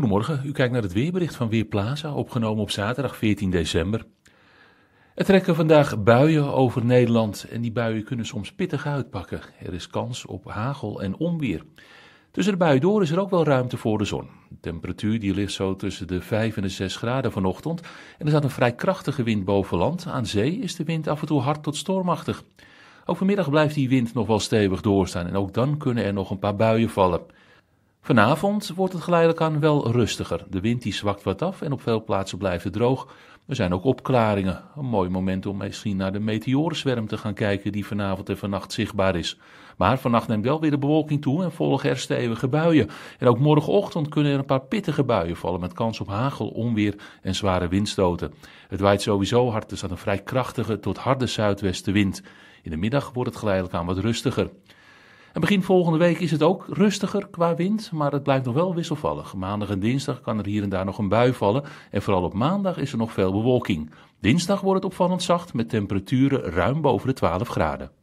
Goedemorgen, u kijkt naar het weerbericht van Weerplaza, opgenomen op zaterdag 14 december. Er trekken vandaag buien over Nederland en die buien kunnen soms pittig uitpakken. Er is kans op hagel en onweer. Tussen de buien door is er ook wel ruimte voor de zon. De temperatuur die ligt zo tussen de 5 en de 6 graden vanochtend en er staat een vrij krachtige wind boven land. Aan zee is de wind af en toe hard tot stormachtig. Overmiddag blijft die wind nog wel stevig doorstaan en ook dan kunnen er nog een paar buien vallen. Vanavond wordt het geleidelijk aan wel rustiger. De wind die zwakt wat af en op veel plaatsen blijft het droog. Er zijn ook opklaringen. Een mooi moment om misschien naar de meteorenzwerm te gaan kijken die vanavond en vannacht zichtbaar is. Maar vannacht neemt wel weer de bewolking toe en volgen er stevige buien. En ook morgenochtend kunnen er een paar pittige buien vallen met kans op hagel, onweer en zware windstoten. Het waait sowieso hard, er staat een vrij krachtige tot harde zuidwestenwind. In de middag wordt het geleidelijk aan wat rustiger. En begin volgende week is het ook rustiger qua wind, maar het blijft nog wel wisselvallig. Maandag en dinsdag kan er hier en daar nog een bui vallen en vooral op maandag is er nog veel bewolking. Dinsdag wordt het opvallend zacht met temperaturen ruim boven de 12 graden.